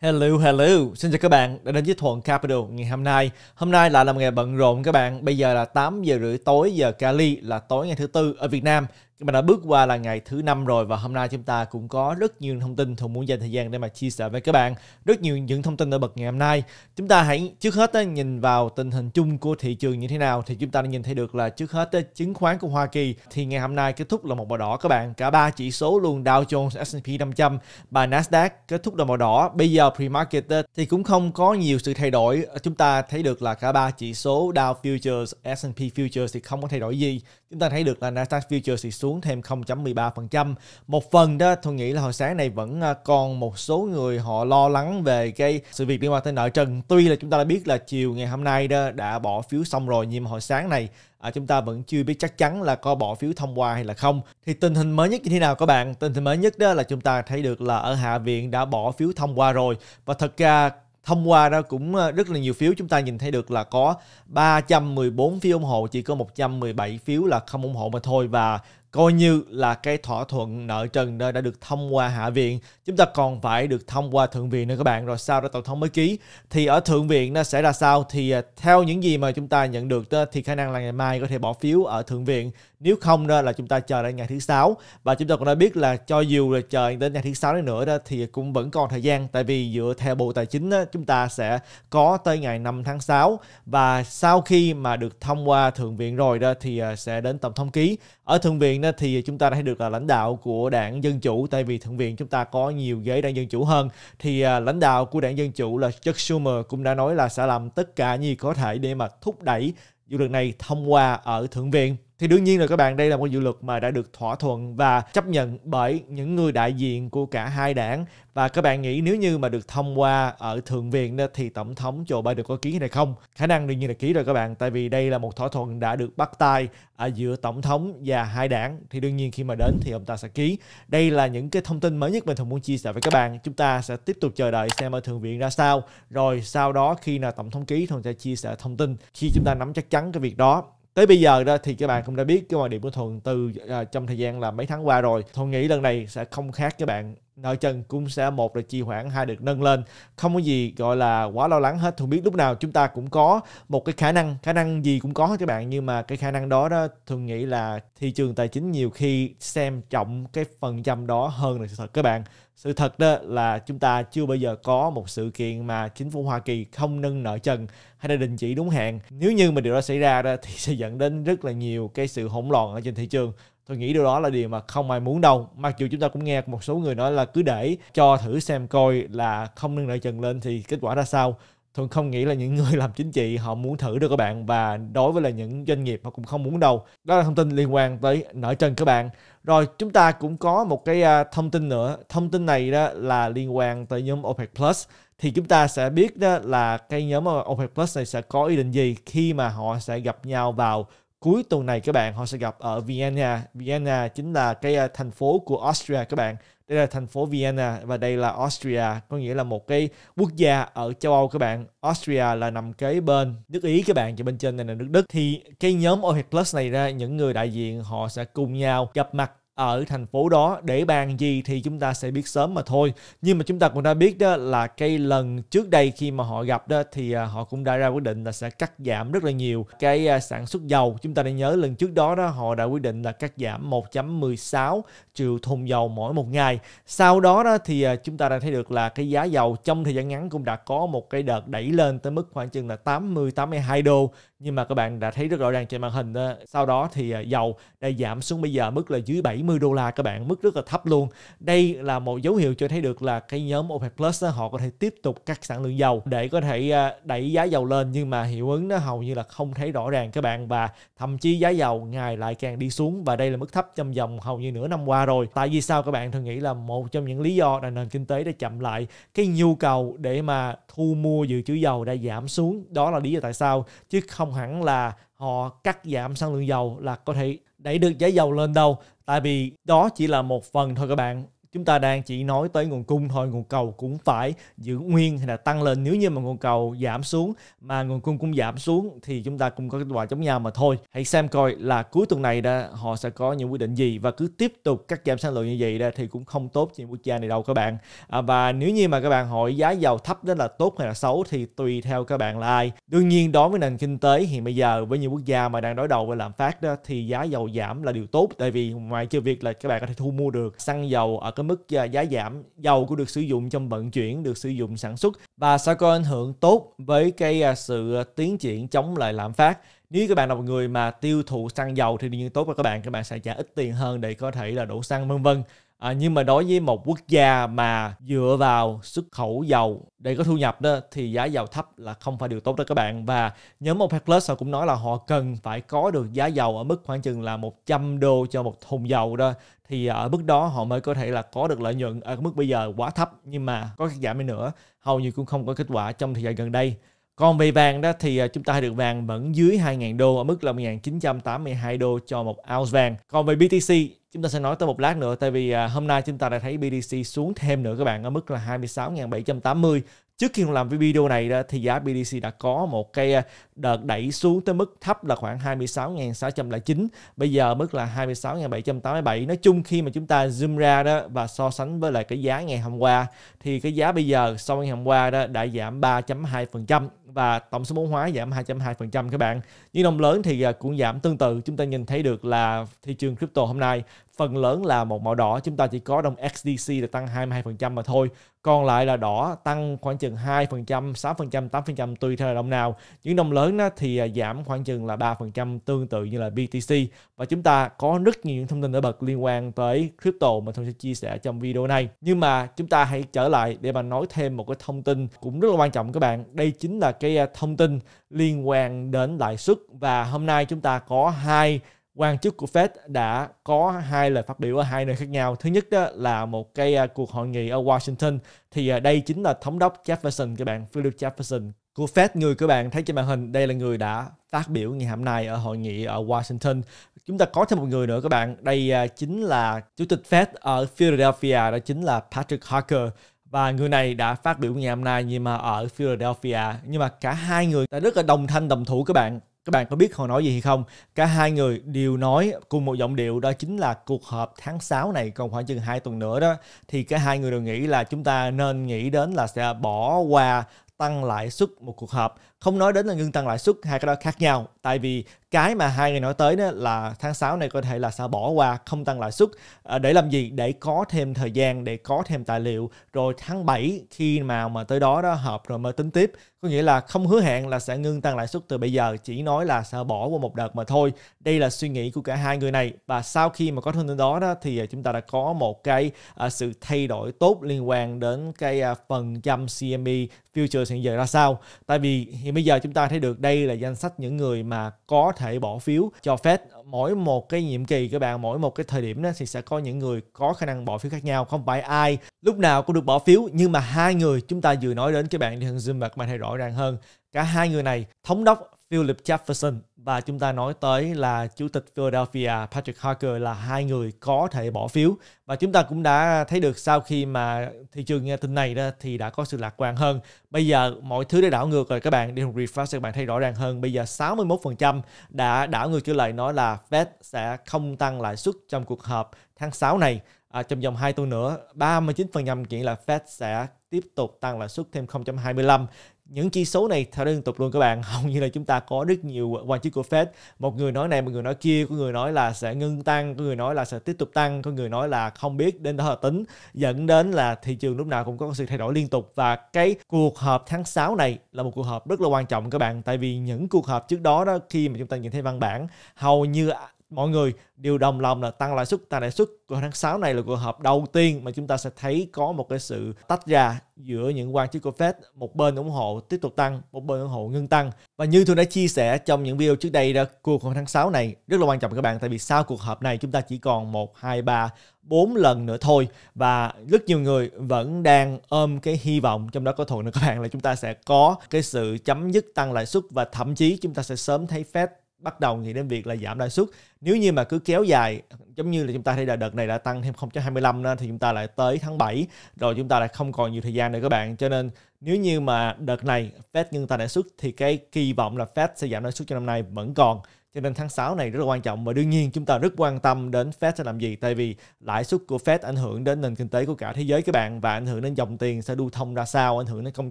Hello, hello. Xin chào các bạn đã đến với Thuận Capital ngày hôm nay. Hôm nay lại là một ngày bận rộn các bạn. Bây giờ là 8 giờ rưỡi tối giờ Cali là tối ngày thứ tư ở Việt Nam nhưng mà đã bước qua là ngày thứ năm rồi và hôm nay chúng ta cũng có rất nhiều thông tin Thuận muốn dành thời gian để mà chia sẻ với các bạn. Rất nhiều những thông tin ở bậc ngày hôm nay. Chúng ta hãy trước hết nhìn vào tình hình chung của thị trường như thế nào thì chúng ta đã nhìn thấy được là trước hết chứng khoán của Hoa Kỳ thì ngày hôm nay kết thúc là một màu đỏ các bạn. Cả ba chỉ số luôn Dow Jones, S&P 500 và Nasdaq kết thúc là màu đỏ. Bây giờ pre-market thì cũng không có nhiều sự thay đổi. Chúng ta thấy được là cả ba chỉ số Dow Futures, S&P Futures thì không có thay đổi gì. Chúng ta thấy được là Nasdaq Futures thì xuống xuống thêm 0.13%. Một phần đó tôi nghĩ là hồi sáng này vẫn à, còn một số người họ lo lắng về cái sự việc liên quan tới nợ trần. Tuy là chúng ta đã biết là chiều ngày hôm nay đó đã bỏ phiếu xong rồi nhưng mà hồi sáng này à, chúng ta vẫn chưa biết chắc chắn là có bỏ phiếu thông qua hay là không. Thì tình hình mới nhất như thế nào các bạn? Tình hình mới nhất đó là chúng ta thấy được là ở Hạ viện đã bỏ phiếu thông qua rồi và thật ra thông qua đó cũng à, rất là nhiều phiếu chúng ta nhìn thấy được là có 314 phiếu ủng hộ chỉ có 117 phiếu là không ủng hộ mà thôi và coi như là cái thỏa thuận nợ trần đó đã được thông qua hạ viện chúng ta còn phải được thông qua thượng viện nữa các bạn rồi sau đó tổng thống mới ký thì ở thượng viện nó sẽ ra sao thì à, theo những gì mà chúng ta nhận được đó, thì khả năng là ngày mai có thể bỏ phiếu ở thượng viện nếu không đó là chúng ta chờ đến ngày thứ sáu và chúng ta cũng đã biết là cho dù là chờ đến ngày thứ sáu này nữa đó thì cũng vẫn còn thời gian tại vì dựa theo bộ tài chính đó, chúng ta sẽ có tới ngày 5 tháng 6 và sau khi mà được thông qua thượng viện rồi đó thì à, sẽ đến tổng thống ký ở thượng viện đó thì chúng ta đã được là lãnh đạo của đảng dân chủ tại vì thượng viện chúng ta có nhiều ghế đảng dân chủ hơn thì à, lãnh đạo của đảng dân chủ là Chuck Schumer cũng đã nói là sẽ làm tất cả như có thể để mà thúc đẩy dự luật này thông qua ở thượng viện thì đương nhiên là các bạn đây là một dự luật mà đã được thỏa thuận và chấp nhận bởi những người đại diện của cả hai đảng và các bạn nghĩ nếu như mà được thông qua ở thượng viện đó thì tổng thống Joe Biden có ký hay không khả năng đương nhiên là ký rồi các bạn tại vì đây là một thỏa thuận đã được bắt tay ở giữa tổng thống và hai đảng thì đương nhiên khi mà đến thì ông ta sẽ ký đây là những cái thông tin mới nhất mình thường muốn chia sẻ với các bạn chúng ta sẽ tiếp tục chờ đợi xem ở thượng viện ra sao rồi sau đó khi nào tổng thống ký thường sẽ chia sẻ thông tin khi chúng ta nắm chắc chắn cái việc đó tới bây giờ đó thì các bạn cũng đã biết cái quan điểm của thuần từ uh, trong thời gian là mấy tháng qua rồi thuần nghĩ lần này sẽ không khác các bạn nợ trần cũng sẽ một là trì hoãn hai được nâng lên không có gì gọi là quá lo lắng hết thường biết lúc nào chúng ta cũng có một cái khả năng khả năng gì cũng có các bạn nhưng mà cái khả năng đó đó thường nghĩ là thị trường tài chính nhiều khi xem trọng cái phần trăm đó hơn là sự thật các bạn sự thật đó là chúng ta chưa bao giờ có một sự kiện mà chính phủ Hoa Kỳ không nâng nợ trần hay là đình chỉ đúng hạn. Nếu như mà điều đó xảy ra đó thì sẽ dẫn đến rất là nhiều cái sự hỗn loạn ở trên thị trường tôi nghĩ điều đó là điều mà không ai muốn đâu mặc dù chúng ta cũng nghe một số người nói là cứ để cho thử xem coi là không nâng đợi trần lên thì kết quả ra sao thường không nghĩ là những người làm chính trị họ muốn thử được các bạn và đối với là những doanh nghiệp họ cũng không muốn đâu đó là thông tin liên quan tới nợ trần các bạn rồi chúng ta cũng có một cái à, thông tin nữa thông tin này đó là liên quan tới nhóm OPEC Plus thì chúng ta sẽ biết đó là cái nhóm à, OPEC Plus này sẽ có ý định gì khi mà họ sẽ gặp nhau vào cuối tuần này các bạn họ sẽ gặp ở Vienna. Vienna chính là cái à, thành phố của Austria các bạn. Đây là thành phố Vienna và đây là Austria, có nghĩa là một cái quốc gia ở châu Âu các bạn. Austria là nằm kế bên nước Ý các bạn, và bên trên này là nước Đức. Thì cái nhóm OPEC Plus này ra những người đại diện họ sẽ cùng nhau gặp mặt ở thành phố đó để bàn gì thì chúng ta sẽ biết sớm mà thôi nhưng mà chúng ta cũng đã biết đó là cái lần trước đây khi mà họ gặp đó thì à, họ cũng đã ra quyết định là sẽ cắt giảm rất là nhiều cái à, sản xuất dầu chúng ta đã nhớ lần trước đó đó họ đã quyết định là cắt giảm 1.16 triệu thùng dầu mỗi một ngày sau đó đó thì à, chúng ta đã thấy được là cái giá dầu trong thời gian ngắn cũng đã có một cái đợt đẩy lên tới mức khoảng chừng là 80 82 đô nhưng mà các bạn đã thấy rất rõ ràng trên màn hình đó. sau đó thì à, dầu đã giảm xuống bây giờ mức là dưới 70 đô la các bạn mức rất là thấp luôn đây là một dấu hiệu cho thấy được là cái nhóm OPEC Plus đó, họ có thể tiếp tục cắt sản lượng dầu để có thể à, đẩy giá dầu lên nhưng mà hiệu ứng nó hầu như là không thấy rõ ràng các bạn và thậm chí giá dầu ngày lại càng đi xuống và đây là mức thấp trong vòng hầu như nửa năm qua rồi tại vì sao các bạn thường nghĩ là một trong những lý do là nền kinh tế đã chậm lại cái nhu cầu để mà thu mua dự trữ dầu đã giảm xuống đó là lý do tại sao chứ không không hẳn là họ cắt giảm sản lượng dầu là có thể đẩy được giá dầu lên đâu tại vì đó chỉ là một phần thôi các bạn chúng ta đang chỉ nói tới nguồn cung thôi nguồn cầu cũng phải giữ nguyên hay là tăng lên nếu như mà nguồn cầu giảm xuống mà nguồn cung cũng giảm xuống thì chúng ta cũng có kết quả giống nhau mà thôi hãy xem coi là cuối tuần này đã họ sẽ có những quyết định gì và cứ tiếp tục cắt giảm sản lượng như vậy đó thì cũng không tốt cho những quốc gia này đâu các bạn à, và nếu như mà các bạn hỏi giá dầu thấp đó là tốt hay là xấu thì tùy theo các bạn là ai đương nhiên đối với nền kinh tế hiện bây giờ với nhiều quốc gia mà đang đối đầu với lạm phát đó thì giá dầu giảm là điều tốt tại vì ngoài chưa việc là các bạn có thể thu mua được xăng dầu ở cái mức ờ, giá giảm dầu cũng được sử dụng trong vận chuyển, được sử dụng sản xuất và sẽ có ảnh hưởng tốt với cái ờ, sự ờ, tiến triển chống lại lạm phát. Nếu các bạn là một người mà tiêu thụ xăng dầu thì đương nhiên tốt và các bạn các bạn sẽ trả ít tiền hơn để có thể là đổ xăng vân vân. À, nhưng mà đối với một quốc gia mà dựa vào xuất khẩu dầu để có thu nhập đó thì giá dầu thấp là không phải điều tốt đó các bạn và nhóm OPEC Plus họ cũng nói là họ cần phải có được giá dầu ở mức khoảng chừng là 100 đô cho một thùng dầu đó thì à, ở mức đó họ mới có thể là có được lợi nhuận ở mức bây giờ quá thấp nhưng mà có giảm đi nữa hầu như cũng không có kết quả trong thời gian gần đây còn về vàng đó thì à, chúng ta được vàng vẫn dưới 2.000 đô ở mức là 1.982 đô cho một ounce vàng. Còn về BTC chúng ta sẽ nói tới một lát nữa tại vì à, hôm nay chúng ta đã thấy BTC xuống thêm nữa các bạn ở mức là 26.780 trước khi làm video này đó thì giá BTC đã có một cái à, đợt đẩy xuống tới mức thấp là khoảng 26.609 bây giờ mức là 26.787 nói chung khi mà chúng ta zoom ra đó và so sánh với lại cái giá ngày hôm qua thì cái giá bây giờ so với ngày hôm qua đó đã giảm 3.2% và tổng số vốn hóa giảm 2.2% các bạn những đồng lớn thì à, cũng giảm tương tự chúng ta nhìn thấy được là thị trường crypto hôm nay phần lớn là một màu đỏ chúng ta chỉ có đồng XDC là tăng 22% mà thôi còn lại là đỏ tăng khoảng chừng 2%, 6%, 8% tùy theo là đồng nào. Những đồng lớn đó thì à, giảm khoảng chừng là 3% tương tự như là BTC và chúng ta có rất nhiều những thông tin nổi bật liên quan tới crypto mà tôi sẽ chia sẻ trong video này. Nhưng mà chúng ta hãy trở lại để mà nói thêm một cái thông tin cũng rất là quan trọng các bạn. Đây chính là cái à, thông tin liên quan đến lãi suất và hôm nay chúng ta có hai quan chức của Fed đã có hai lời phát biểu ở hai nơi khác nhau. Thứ nhất đó là một cái à, cuộc hội nghị ở Washington thì à, đây chính là thống đốc Jefferson các bạn, Philip Jefferson của Fed người các bạn thấy trên màn hình đây là người đã phát biểu ngày hôm nay ở hội nghị ở Washington. Chúng ta có thêm một người nữa các bạn, đây à, chính là chủ tịch Fed ở Philadelphia đó chính là Patrick Harker và người này đã phát biểu ngày hôm nay nhưng mà ở Philadelphia nhưng mà cả hai người đã rất là đồng thanh đồng thủ các bạn các bạn có biết họ nói gì hay không cả hai người đều nói cùng một giọng điệu đó chính là cuộc họp tháng 6 này còn khoảng chừng hai tuần nữa đó thì cả hai người đều nghĩ là chúng ta nên nghĩ đến là sẽ bỏ qua tăng lãi suất một cuộc họp không nói đến là ngưng tăng lãi suất hai cái đó khác nhau tại vì cái mà hai người nói tới đó là tháng 6 này có thể là sẽ bỏ qua không tăng lãi suất à, để làm gì để có thêm thời gian để có thêm tài liệu rồi tháng 7 khi mà mà tới đó đó hợp rồi mới tính tiếp có nghĩa là không hứa hẹn là sẽ ngưng tăng lãi suất từ bây giờ chỉ nói là sẽ bỏ qua một đợt mà thôi đây là suy nghĩ của cả hai người này và sau khi mà có thông tin đó đó thì à, chúng ta đã có một cái à, sự thay đổi tốt liên quan đến cái phần trăm CME futures hiện giờ ra sao tại vì thì bây giờ chúng ta thấy được đây là danh sách những người mà có thể bỏ phiếu cho Fed mỗi một cái nhiệm kỳ các bạn mỗi một cái thời điểm đó thì sẽ có những người có khả năng bỏ phiếu khác nhau không phải ai lúc nào cũng được bỏ phiếu nhưng mà hai người chúng ta vừa nói đến các bạn thì hình dung mà các bạn thấy rõ ràng hơn cả hai người này thống đốc Philip Jefferson và chúng ta nói tới là chủ tịch Philadelphia Patrick Harker là hai người có thể bỏ phiếu và chúng ta cũng đã thấy được sau khi mà thị trường nghe tin này đó thì đã có sự lạc quan hơn. Bây giờ mọi thứ đã đảo ngược rồi các bạn, đi refresh các bạn thấy rõ ràng hơn. Bây giờ 61% đã đảo ngược trở lại nói là Fed sẽ không tăng lãi suất trong cuộc họp tháng 6 này. À, trong vòng 2 tuần nữa, 39% nghĩ là Fed sẽ tiếp tục tăng lãi suất thêm 0.25 những chỉ số này theo liên tục luôn các bạn hầu như là chúng ta có rất nhiều quan chức của Fed một người nói này một người nói kia có người nói là sẽ ngưng tăng có người nói là sẽ tiếp tục tăng có người nói là không biết đến đó là tính dẫn đến là thị trường lúc nào cũng có sự thay đổi liên tục và cái cuộc họp tháng 6 này là một cuộc họp rất là quan trọng các bạn tại vì những cuộc họp trước đó đó khi mà chúng ta nhìn thấy văn bản hầu như mọi người đều đồng lòng là tăng lãi suất tăng lãi suất của tháng 6 này là cuộc họp đầu tiên mà chúng ta sẽ thấy có một cái sự tách ra giữa những quan chức của Fed một bên ủng hộ tiếp tục tăng một bên ủng hộ ngưng tăng và như tôi đã chia sẻ trong những video trước đây đó cuộc họp tháng 6 này rất là quan trọng các bạn tại vì sau cuộc họp này chúng ta chỉ còn một hai ba bốn lần nữa thôi và rất nhiều người vẫn đang ôm cái hy vọng trong đó có thuận nữa các bạn là chúng ta sẽ có cái sự chấm dứt tăng lãi suất và thậm chí chúng ta sẽ sớm thấy Fed bắt đầu nghĩ đến việc là giảm lãi suất nếu như mà cứ kéo dài giống như là chúng ta thấy là đợt này đã tăng thêm 0.25 nên thì chúng ta lại tới tháng 7 rồi chúng ta lại không còn nhiều thời gian nữa các bạn cho nên nếu như mà đợt này Fed ngưng tăng lãi suất thì cái kỳ vọng là Fed sẽ giảm lãi suất cho năm nay vẫn còn cho nên tháng 6 này rất là quan trọng và đương nhiên chúng ta rất quan tâm đến Fed sẽ làm gì tại vì lãi suất của Fed ảnh hưởng đến nền kinh tế của cả thế giới các bạn và ảnh hưởng đến dòng tiền sẽ lưu thông ra sao, ảnh hưởng đến công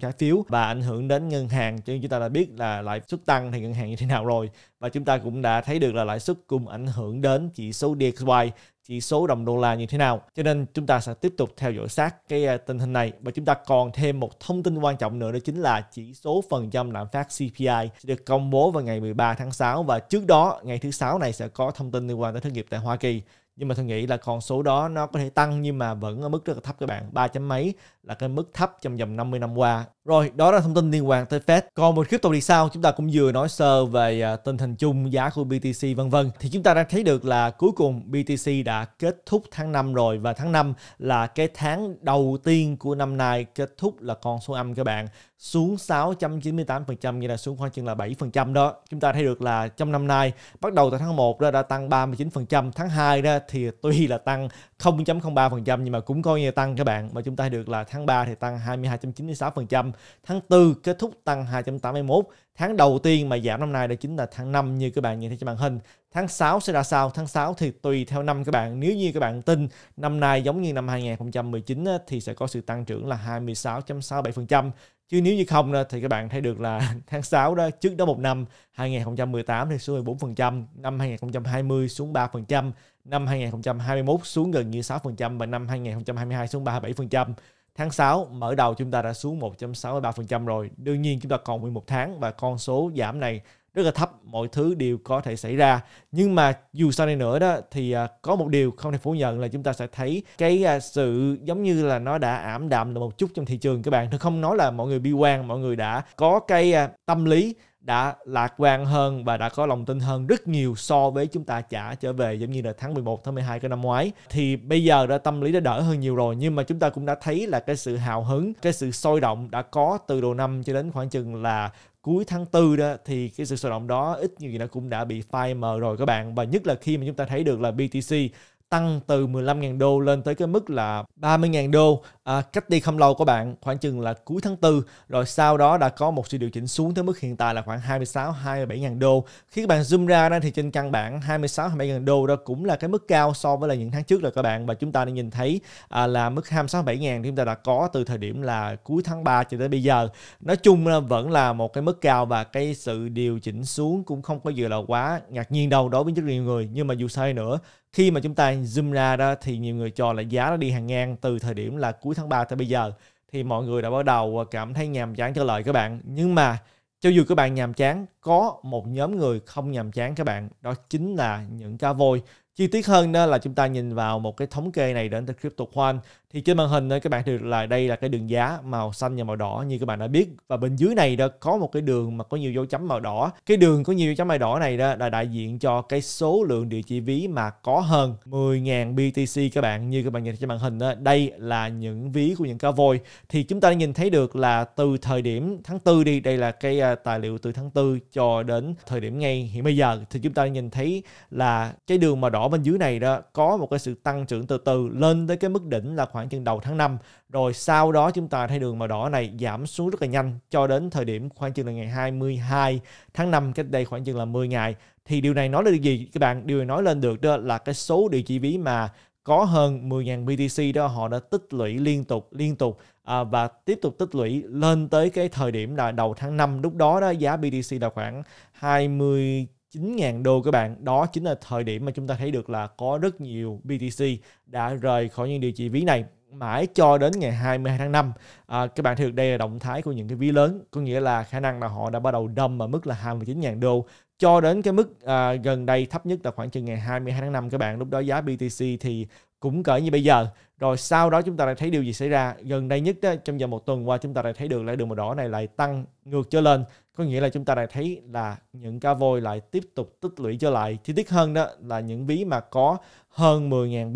trái phiếu và ảnh hưởng đến ngân hàng cho nên chúng ta đã biết là lãi suất tăng thì ngân hàng như thế nào rồi và chúng ta cũng đã thấy được là lãi suất cũng ảnh hưởng đến chỉ số DXY chỉ số đồng đô la như thế nào. Cho nên chúng ta sẽ tiếp tục theo dõi sát cái à, tình hình này và chúng ta còn thêm một thông tin quan trọng nữa đó chính là chỉ số phần trăm lạm phát CPI sẽ được công bố vào ngày 13 tháng 6 và trước đó ngày thứ sáu này sẽ có thông tin liên quan tới thất nghiệp tại Hoa Kỳ nhưng mà tôi nghĩ là con số đó nó có thể tăng nhưng mà vẫn ở mức rất là thấp các bạn ba chấm mấy là cái mức thấp trong vòng 50 năm qua rồi, đó là thông tin liên quan tới Fed. Còn một crypto thì sao chúng ta cũng vừa nói sơ về à, tình hình chung giá của BTC vân vân. Thì chúng ta đang thấy được là cuối cùng BTC đã kết thúc tháng 5 rồi và tháng 5 là cái tháng đầu tiên của năm nay kết thúc là con số âm các bạn xuống 6.98% như là xuống khoảng chừng là 7% đó. Chúng ta thấy được là trong năm nay bắt đầu từ tháng 1 đó đã tăng 39%, tháng 2 đó thì tuy là tăng 0.03% nhưng mà cũng coi như tăng các bạn mà chúng ta thấy được là tháng 3 thì tăng 22.96%, Tháng 4 kết thúc tăng 2.81. Tháng đầu tiên mà giảm năm nay đó chính là tháng 5 như các bạn nhìn thấy trên màn hình. Tháng 6 sẽ ra sao? Tháng 6 thì tùy theo năm các bạn. Nếu như các bạn tin năm nay giống như năm 2019 thì sẽ có sự tăng trưởng là 26.67%. Chứ nếu như không thì các bạn thấy được là tháng 6 đó trước đó một năm 2018 thì xuống 14%, năm 2020 xuống 3%, năm 2021 xuống gần như 6% và năm 2022 xuống 37%. Tháng 6 mở đầu chúng ta đã xuống 1.63% rồi. Đương nhiên chúng ta còn nguyên tháng và con số giảm này rất là thấp, mọi thứ đều có thể xảy ra. Nhưng mà dù sau này nữa đó thì à, có một điều không thể phủ nhận là chúng ta sẽ thấy cái à, sự giống như là nó đã ảm đạm được một chút trong thị trường các bạn. Tôi không nói là mọi người bi quan, mọi người đã có cái à, tâm lý đã lạc quan hơn và đã có lòng tin hơn rất nhiều so với chúng ta trả trở về giống như là tháng 11, tháng 12 cái năm ngoái thì bây giờ đã tâm lý đã đỡ hơn nhiều rồi nhưng mà chúng ta cũng đã thấy là cái sự hào hứng, cái sự sôi động đã có từ đầu năm cho đến khoảng chừng là cuối tháng 4 đó thì cái sự sôi động đó ít nhiều gì nó cũng đã bị phai mờ rồi các bạn và nhất là khi mà chúng ta thấy được là BTC tăng từ 15.000 đô lên tới cái mức là 30.000 đô à, cách đi không lâu của bạn khoảng chừng là cuối tháng 4 rồi sau đó đã có một sự điều chỉnh xuống tới mức hiện tại là khoảng 26 27.000 đô khi các bạn zoom ra đó thì trên căn bản 26 27.000 đô đó cũng là cái mức cao so với là những tháng trước rồi các bạn và chúng ta đã nhìn thấy à, là mức 26 27.000 chúng ta đã có từ thời điểm là cuối tháng 3 cho tới bây giờ nói chung là vẫn là một cái mức cao và cái sự điều chỉnh xuống cũng không có gì là quá ngạc nhiên đâu đối với rất nhiều người nhưng mà dù sao nữa khi mà chúng ta zoom ra đó thì nhiều người cho là giá nó đi hàng ngang từ thời điểm là cuối tháng 3 tới bây giờ thì mọi người đã bắt đầu à, cảm thấy nhàm chán trở lời các bạn nhưng mà cho dù các bạn nhàm chán có một nhóm người không nhàm chán các bạn đó chính là những cá voi chi tiết hơn đó là chúng ta nhìn vào một cái thống kê này đến từ CryptoCoin thì trên màn hình đó, các bạn được là đây là cái đường giá màu xanh và màu đỏ như các bạn đã biết và bên dưới này đó có một cái đường mà có nhiều dấu chấm màu đỏ cái đường có nhiều dấu chấm màu đỏ này đó là đại diện cho cái số lượng địa chỉ ví mà có hơn 10.000 BTC các bạn như các bạn nhìn trên màn hình đó đây là những ví của những cá voi thì chúng ta đã nhìn thấy được là từ thời điểm tháng 4 đi đây là cái à, tài liệu từ tháng 4 cho đến thời điểm ngay hiện bây giờ thì chúng ta nhìn thấy là cái đường màu đỏ đỏ bên dưới này đó có một cái sự tăng trưởng từ từ lên tới cái mức đỉnh là khoảng chừng đầu tháng 5 rồi sau đó chúng ta thấy đường màu đỏ này giảm xuống rất là nhanh cho đến thời điểm khoảng chừng là ngày 22 tháng 5 cách đây khoảng chừng là 10 ngày thì điều này nói lên gì các bạn điều này nói lên được đó là cái số địa chỉ ví mà có hơn 10.000 BTC đó họ đã tích lũy liên tục liên tục à, và tiếp tục tích lũy lên tới cái thời điểm là đầu tháng 5 lúc đó đó giá BTC là khoảng 20 9.000 đô các bạn. Đó chính là thời điểm mà chúng ta thấy được là có rất nhiều BTC đã rời khỏi những địa chỉ ví này mãi cho đến ngày 22 tháng 5 à, các bạn thấy được đây là động thái của những cái ví lớn có nghĩa là khả năng là họ đã bắt đầu đâm ở mức là 29.000 đô cho đến cái mức à, gần đây thấp nhất là khoảng chừng ngày 22 tháng 5 các bạn lúc đó giá BTC thì cũng cỡ như bây giờ rồi sau đó chúng ta lại thấy điều gì xảy ra gần đây nhất đó, trong vòng một tuần qua chúng ta lại thấy được lại đường màu đỏ này lại tăng ngược trở lên có nghĩa là chúng ta lại thấy là những ca voi lại tiếp tục tích lũy trở lại chi tiết hơn đó là những ví mà có hơn 10.000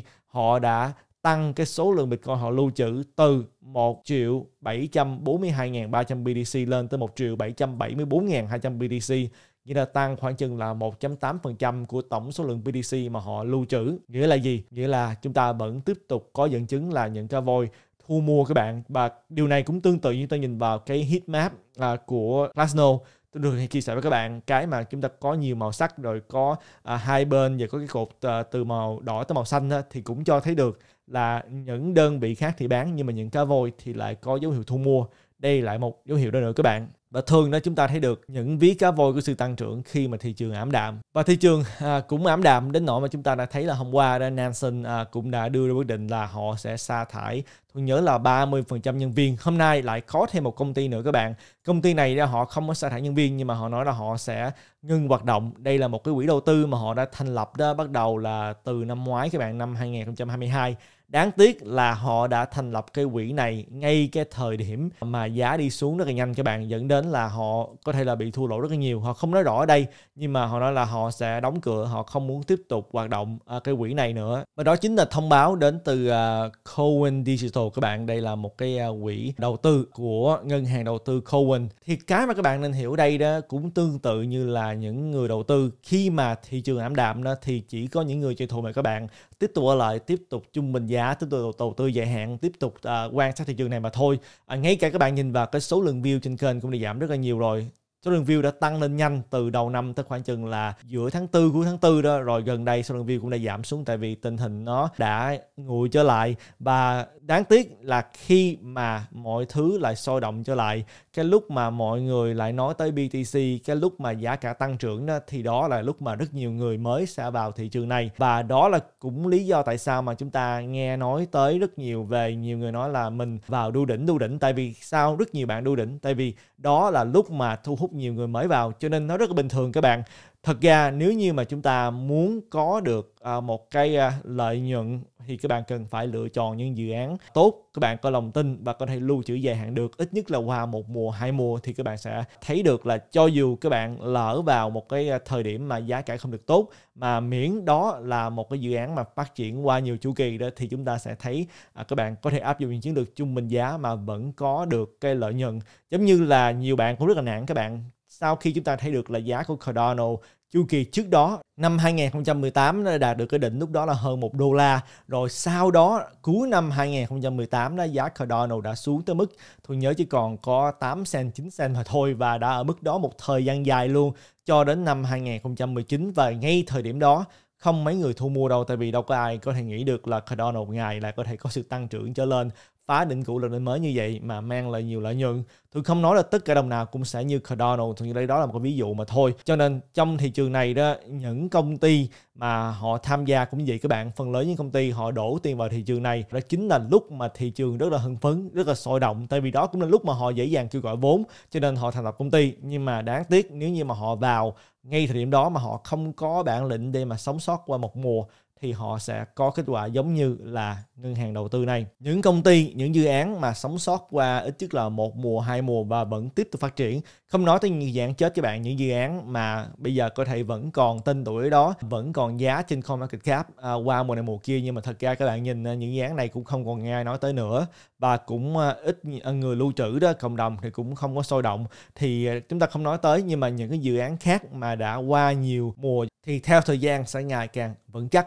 BTC họ đã tăng cái số lượng Bitcoin họ lưu trữ từ 1 triệu 742.300 BTC lên tới 1 triệu 774.200 BTC nghĩa là tăng khoảng chừng là 1.8% của tổng số lượng BTC mà họ lưu trữ. Nghĩa là gì? Nghĩa là chúng ta vẫn tiếp tục có dẫn chứng là những cái voi thu mua các bạn và điều này cũng tương tự như ta nhìn vào cái heat map à, của Glasno tôi được chia sẻ với các bạn cái mà chúng ta có nhiều màu sắc rồi có à, hai bên và có cái cột à, từ màu đỏ tới màu xanh á, thì cũng cho thấy được là những đơn vị khác thì bán nhưng mà những cá voi thì lại có dấu hiệu thu mua đây lại một dấu hiệu đó nữa các bạn và thường đó chúng ta thấy được những ví cá voi của sự tăng trưởng khi mà thị trường ảm đạm và thị trường à, cũng ảm đạm đến nỗi mà chúng ta đã thấy là hôm qua đó Nansen à, cũng đã đưa ra quyết định là họ sẽ sa thải tôi nhớ là 30% nhân viên hôm nay lại có thêm một công ty nữa các bạn công ty này đó họ không có sa thải nhân viên nhưng mà họ nói là họ sẽ ngừng hoạt động đây là một cái quỹ đầu tư mà họ đã thành lập đó bắt đầu là từ năm ngoái các bạn năm 2022 Đáng tiếc là họ đã thành lập cái quỹ này ngay cái thời điểm mà giá đi xuống rất là nhanh các bạn dẫn đến là họ có thể là bị thua lỗ rất là nhiều. Họ không nói rõ ở đây nhưng mà họ nói là họ sẽ đóng cửa, họ không muốn tiếp tục hoạt động à, cái quỹ này nữa. Và đó chính là thông báo đến từ à, Cohen Digital các bạn. Đây là một cái à, quỹ đầu tư của ngân hàng đầu tư Cohen. Thì cái mà các bạn nên hiểu đây đó cũng tương tự như là những người đầu tư khi mà thị trường ảm đạm đó thì chỉ có những người chơi thua mà các bạn tiếp tục ở lại tiếp tục chung bình giá giá tính từ đầu tư dài hạn tiếp tục uh, quan sát thị trường này mà thôi uh, ngay cả các bạn nhìn vào cái số lượng view trên kênh cũng đã giảm rất là nhiều rồi số lượng view đã tăng lên nhanh từ đầu năm tới khoảng chừng là giữa tháng tư cuối tháng tư đó rồi gần đây số lượng view cũng đã giảm xuống tại vì tình hình nó đã nguội trở lại và đáng tiếc là khi mà mọi thứ lại sôi động trở lại cái lúc mà mọi người lại nói tới BTC, cái lúc mà giá cả tăng trưởng đó thì đó là lúc mà rất nhiều người mới xa vào thị trường này và đó là cũng lý do tại sao mà chúng ta nghe nói tới rất nhiều về nhiều người nói là mình vào đu đỉnh đu đỉnh tại vì sao rất nhiều bạn đu đỉnh tại vì đó là lúc mà thu hút nhiều người mới vào cho nên nó rất là bình thường các bạn thật ra nếu như mà chúng ta muốn có được à, một cái à, lợi nhuận thì các bạn cần phải lựa chọn những dự án tốt các bạn có lòng tin và có thể lưu trữ dài hạn được ít nhất là qua một mùa hai mùa thì các bạn sẽ thấy được là cho dù các bạn lỡ vào một cái à, thời điểm mà giá cả không được tốt mà miễn đó là một cái dự án mà phát triển qua nhiều chu kỳ đó thì chúng ta sẽ thấy các bạn có thể áp dụng những chiến lược trung bình giá mà vẫn có được cái lợi nhuận giống như là nhiều bạn cũng rất là nản các bạn sau khi chúng ta thấy được là giá của Cardano chu kỳ trước đó năm 2018 nó đạt được cái đỉnh lúc đó là hơn 1 đô la rồi sau đó cuối năm 2018 đó giá Cardano đã xuống tới mức tôi nhớ chỉ còn có 8 cent 9 cent mà thôi và đã ở mức đó một thời gian dài luôn cho đến năm 2019 và ngay thời điểm đó không mấy người thu mua đâu tại vì đâu có ai có thể nghĩ được là Cardano ngày là có thể có sự tăng trưởng trở lên tái định cũ là định mới như vậy mà mang lại nhiều lợi nhuận. Tôi không nói là tất cả đồng nào cũng sẽ như Cardano, thì đây đó là một cái ví dụ mà thôi. Cho nên trong thị trường này đó, những công ty mà họ tham gia cũng vậy các bạn, phần lớn những công ty họ đổ tiền vào thị trường này, đó chính là lúc mà thị trường rất là hưng phấn, rất là sôi động, tại vì đó cũng là lúc mà họ dễ dàng kêu gọi vốn, cho nên họ thành lập công ty. Nhưng mà đáng tiếc nếu như mà họ vào ngay thời điểm đó mà họ không có bản lĩnh để mà sống sót qua một mùa thì họ sẽ có kết quả giống như là ngân hàng đầu tư này. Những công ty, những dự án mà sống sót qua ít nhất là một mùa, hai mùa và vẫn tiếp tục phát triển. Không nói tới những dự án chết các bạn, những dự án mà bây giờ có thể vẫn còn tên tuổi đó, vẫn còn giá trên coin market cap à, qua mùa này mùa kia nhưng mà thật ra các bạn nhìn à, những dự án này cũng không còn nghe ai nói tới nữa và cũng à, ít à, người lưu trữ đó cộng đồng thì cũng không có sôi động thì chúng ta không nói tới nhưng mà những cái dự án khác mà đã qua nhiều mùa thì theo thời gian sẽ ngày càng vững chắc